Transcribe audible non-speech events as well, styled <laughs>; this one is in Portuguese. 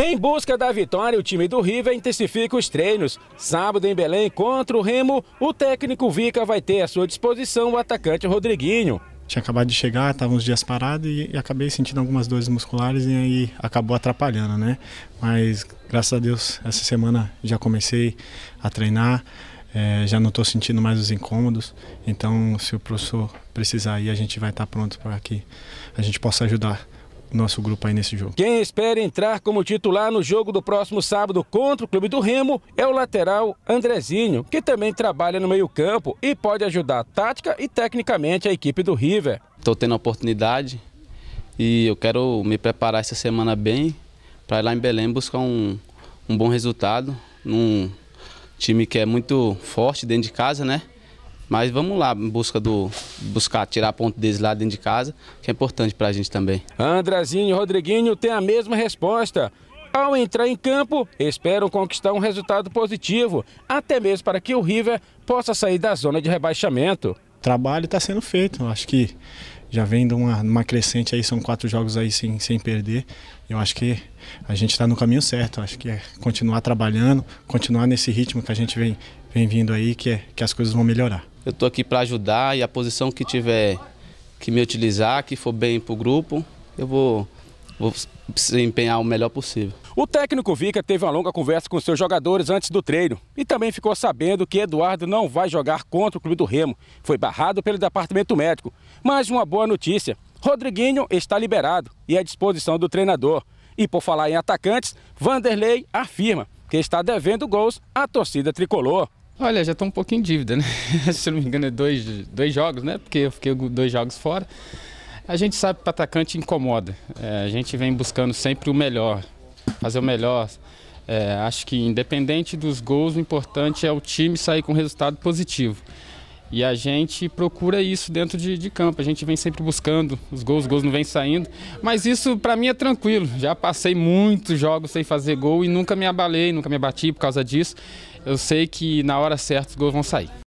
Em busca da vitória, o time do River intensifica os treinos. Sábado em Belém contra o Remo, o técnico Vica vai ter à sua disposição o atacante Rodriguinho. Tinha acabado de chegar, estava uns dias parado e, e acabei sentindo algumas dores musculares e aí acabou atrapalhando, né? Mas graças a Deus, essa semana já comecei a treinar, é, já não estou sentindo mais os incômodos. Então, se o professor precisar aí, a gente vai estar tá pronto para que a gente possa ajudar nosso grupo aí nesse jogo. Quem espera entrar como titular no jogo do próximo sábado contra o Clube do Remo é o lateral Andrezinho, que também trabalha no meio-campo e pode ajudar tática e tecnicamente a equipe do River. Estou tendo a oportunidade e eu quero me preparar essa semana bem para ir lá em Belém buscar um, um bom resultado num time que é muito forte dentro de casa, né? Mas vamos lá, em busca do. buscar tirar ponto deles lá dentro de casa, que é importante para a gente também. Andrazinho e Rodriguinho têm a mesma resposta. Ao entrar em campo, esperam conquistar um resultado positivo, até mesmo para que o River possa sair da zona de rebaixamento. O trabalho está sendo feito, acho que já vem de uma, uma crescente aí, são quatro jogos aí sem, sem perder. Eu acho que a gente está no caminho certo, acho que é continuar trabalhando, continuar nesse ritmo que a gente vem, vem vindo aí, que, é, que as coisas vão melhorar. Eu estou aqui para ajudar e a posição que tiver que me utilizar, que for bem para o grupo, eu vou vou se empenhar o melhor possível. O técnico Vica teve uma longa conversa com seus jogadores antes do treino e também ficou sabendo que Eduardo não vai jogar contra o Clube do Remo. Foi barrado pelo departamento médico. Mas uma boa notícia: Rodriguinho está liberado e à disposição do treinador. E por falar em atacantes, Vanderlei afirma que está devendo gols à torcida tricolor. Olha, já estou um pouco em dívida, né? <laughs> Se não me engano, é dois, dois jogos, né? Porque eu fiquei dois jogos fora. A gente sabe que o atacante incomoda. É, a gente vem buscando sempre o melhor, fazer o melhor. É, acho que independente dos gols, o importante é o time sair com resultado positivo. E a gente procura isso dentro de, de campo. A gente vem sempre buscando os gols, os gols não vêm saindo. Mas isso para mim é tranquilo. Já passei muitos jogos sem fazer gol e nunca me abalei, nunca me abati por causa disso. Eu sei que na hora certa os gols vão sair.